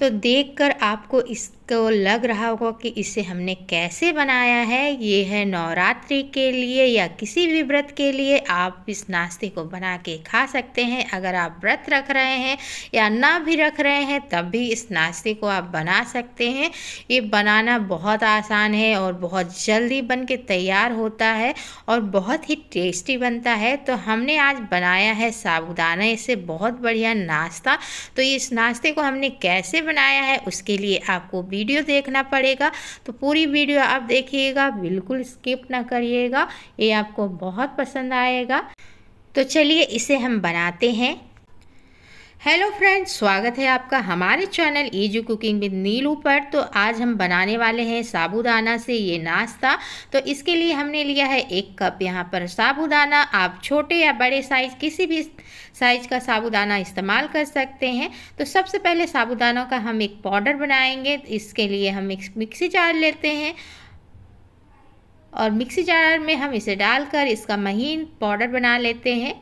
तो देखकर आपको इसको लग रहा होगा कि इसे हमने कैसे बनाया है ये है नवरात्रि के लिए या किसी भी व्रत के लिए आप इस नाश्ते को बना के खा सकते हैं अगर आप व्रत रख रहे हैं या ना भी रख रहे हैं तब भी इस नाश्ते को आप बना सकते हैं ये बनाना बहुत आसान है और बहुत जल्दी बन के तैयार होता है और बहुत ही टेस्टी बनता है तो हमने आज बनाया है साबुदाना इसे बहुत बढ़िया नाश्ता तो इस नाश्ते को हमने कैसे बनाया है उसके लिए आपको वीडियो देखना पड़ेगा तो पूरी वीडियो आप देखिएगा बिल्कुल स्किप ना करिएगा ये आपको बहुत पसंद आएगा तो चलिए इसे हम बनाते हैं हेलो फ्रेंड्स स्वागत है आपका हमारे channel easy cooking with Neelu पर तो आज हम बनाने वाले हैं साबूदाना से ये नाश्ता तो इसके लिए हमने लिया है एक कप यहाँ पर साबूदाना आप छोटे या बड़े साइज़ किसी भी साइज़ का साबूदाना इस्तेमाल कर सकते हैं तो सबसे पहले साबूदाना का हम एक पाउडर बनाएंगे इसके लिए हम एक मिक्सी जार लेते हैं और मिक्सी जार में हम इसे डालकर इसका महीन पाउडर बना लेते हैं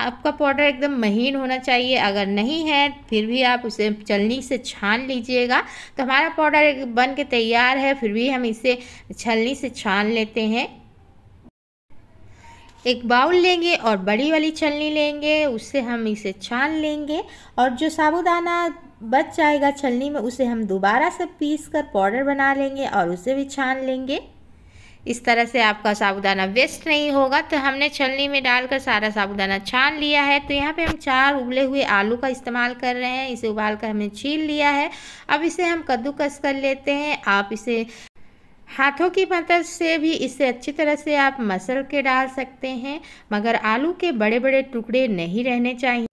आपका पाउडर एकदम महीन होना चाहिए अगर नहीं है फिर भी आप उसे छलनी से छान लीजिएगा तो हमारा पाउडर बन के तैयार है फिर भी हम इसे छलनी से छान लेते हैं एक बाउल लेंगे और बड़ी वाली छलनी लेंगे उससे हम इसे छान लेंगे और जो साबुदाना बच जाएगा छलनी में उसे हम दोबारा से पीस कर पाउडर बना लेंगे और उसे भी छान लेंगे इस तरह से आपका साबुदाना वेस्ट नहीं होगा तो हमने छलनी में डालकर सारा साबुदाना छान लिया है तो यहाँ पे हम चार उबले हुए आलू का इस्तेमाल कर रहे हैं इसे उबाल कर हमने छील लिया है अब इसे हम कद्दूकस कर लेते हैं आप इसे हाथों की मदद से भी इसे अच्छी तरह से आप मसल के डाल सकते हैं मगर आलू के बड़े बड़े टुकड़े नहीं रहने चाहिए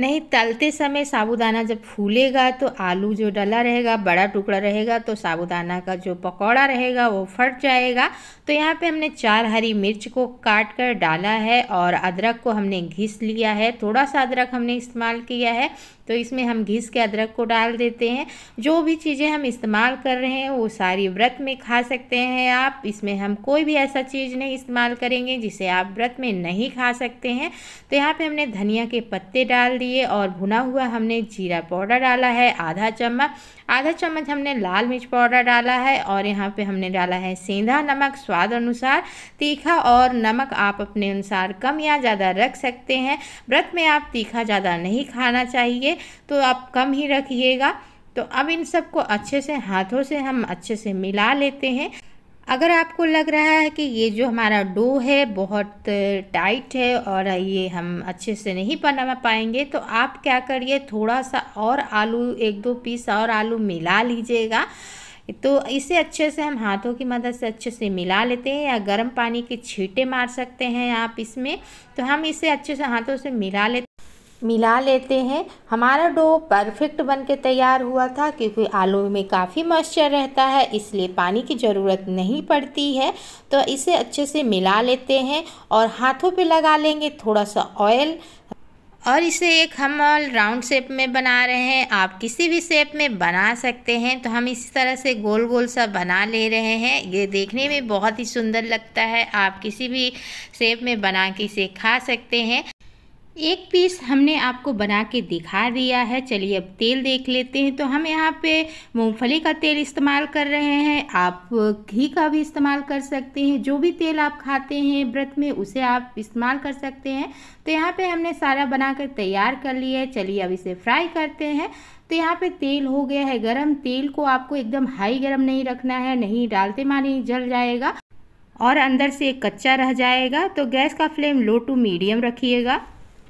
नहीं तलते समय साबूदाना जब फूलेगा तो आलू जो डला रहेगा बड़ा टुकड़ा रहेगा तो साबूदाना का जो पकौड़ा रहेगा वो फट जाएगा तो यहाँ पे हमने चार हरी मिर्च को काट कर डाला है और अदरक को हमने घिस लिया है थोड़ा सा अदरक हमने इस्तेमाल किया है तो इसमें हम घिस के अदरक को डाल देते हैं जो भी चीज़ें हम इस्तेमाल कर रहे हैं वो सारी व्रत में खा सकते हैं आप इसमें हम कोई भी ऐसा चीज़ नहीं इस्तेमाल करेंगे जिसे आप व्रत में नहीं खा सकते हैं तो यहाँ पर हमने धनिया के पत्ते डाल लिए और भुना हुआ हमने जीरा पाउडर डाला है आधा चम्मच आधा चम्मच हमने लाल मिर्च पाउडर डाला है और यहाँ पे हमने डाला है सेंधा नमक स्वाद अनुसार तीखा और नमक आप अपने अनुसार कम या ज़्यादा रख सकते हैं व्रत में आप तीखा ज़्यादा नहीं खाना चाहिए तो आप कम ही रखिएगा तो अब इन सबको अच्छे से हाथों से हम अच्छे से मिला लेते हैं अगर आपको लग रहा है कि ये जो हमारा डो है बहुत टाइट है और ये हम अच्छे से नहीं बना पाएंगे तो आप क्या करिए थोड़ा सा और आलू एक दो पीस और आलू मिला लीजिएगा तो इसे अच्छे से हम हाथों की मदद से अच्छे से मिला लेते हैं या गर्म पानी के छींटे मार सकते हैं आप इसमें तो हम इसे अच्छे से हाथों से मिला लेते मिला लेते हैं हमारा डो परफेक्ट बन के तैयार हुआ था क्योंकि आलू में काफ़ी मॉइस्चर रहता है इसलिए पानी की ज़रूरत नहीं पड़ती है तो इसे अच्छे से मिला लेते हैं और हाथों पे लगा लेंगे थोड़ा सा ऑयल और इसे एक हम राउंड शेप में बना रहे हैं आप किसी भी शेप में बना सकते हैं तो हम इसी तरह से गोल गोल सा बना ले रहे हैं ये देखने में बहुत ही सुंदर लगता है आप किसी भी शेप में बना के इसे खा सकते हैं एक पीस हमने आपको बना के दिखा दिया है चलिए अब तेल देख लेते हैं तो हम यहाँ पे मूंगफली का तेल इस्तेमाल कर रहे हैं आप घी का भी इस्तेमाल कर सकते हैं जो भी तेल आप खाते हैं व्रत में उसे आप इस्तेमाल कर सकते हैं तो यहाँ पे हमने सारा बनाकर तैयार कर लिया है चलिए अब इसे फ्राई करते हैं तो यहाँ पे तेल हो गया है गर्म तेल को आपको एकदम हाई गर्म नहीं रखना है नहीं डालते मानी जल जाएगा और अंदर से कच्चा रह जाएगा तो गैस का फ्लेम लो टू मीडियम रखिएगा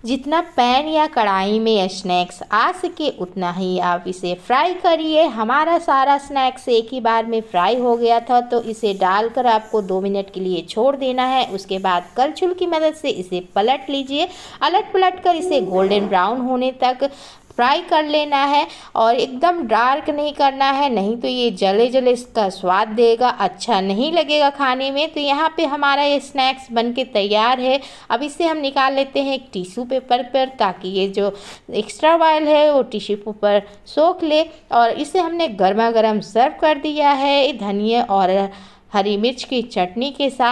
जितना पैन या कढ़ाई में स्नैक्स आ सके उतना ही आप इसे फ्राई करिए हमारा सारा स्नैक्स एक ही बार में फ्राई हो गया था तो इसे डालकर आपको दो मिनट के लिए छोड़ देना है उसके बाद करछुल की मदद से इसे पलट लीजिए अलट पलट कर इसे गोल्डन ब्राउन होने तक फ्राई कर लेना है और एकदम डार्क नहीं करना है नहीं तो ये जले जले इसका स्वाद देगा अच्छा नहीं लगेगा खाने में तो यहाँ पे हमारा ये स्नैक्स बन के तैयार है अब इसे हम निकाल लेते हैं एक टिश्यू पेपर पर ताकि ये जो एक्स्ट्रा ऑयल है वो टिश्यू पेपर सोख ले और इसे हमने गर्मा गर्म सर्व कर दिया है धनिया और हरी मिर्च की चटनी के साथ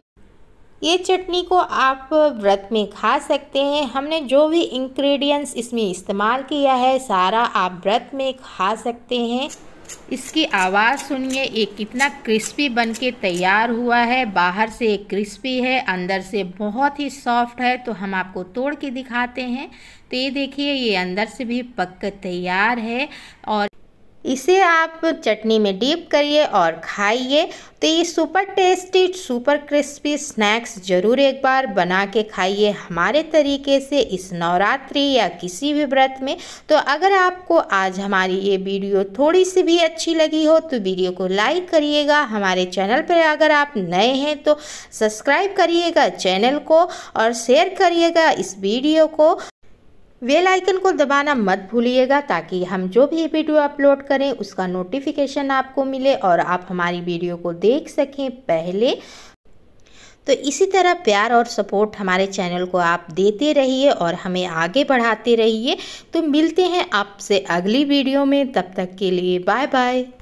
ये चटनी को आप व्रत में खा सकते हैं हमने जो भी इंग्रेडिएंट्स इसमें इस्तेमाल किया है सारा आप व्रत में खा सकते हैं इसकी आवाज़ सुनिए ये कितना क्रिस्पी बन के तैयार हुआ है बाहर से क्रिस्पी है अंदर से बहुत ही सॉफ्ट है तो हम आपको तोड़ के दिखाते हैं तो ये देखिए ये अंदर से भी पक तैयार है और इसे आप चटनी में डीप करिए और खाइए तो ये super tasty super crispy snacks ज़रूर एक बार बना के खाइए हमारे तरीके से इस नवरात्रि या किसी भी व्रत में तो अगर आपको आज हमारी ये वीडियो थोड़ी सी भी अच्छी लगी हो तो वीडियो को लाइक करिएगा हमारे चैनल पर अगर आप नए हैं तो सब्सक्राइब करिएगा चैनल को और शेयर करिएगा इस वीडियो को वेल आइकन को दबाना मत भूलिएगा ताकि हम जो भी वीडियो अपलोड करें उसका नोटिफिकेशन आपको मिले और आप हमारी वीडियो को देख सकें पहले तो इसी तरह प्यार और सपोर्ट हमारे चैनल को आप देते रहिए और हमें आगे बढ़ाते रहिए तो मिलते हैं आपसे अगली वीडियो में तब तक के लिए बाय बाय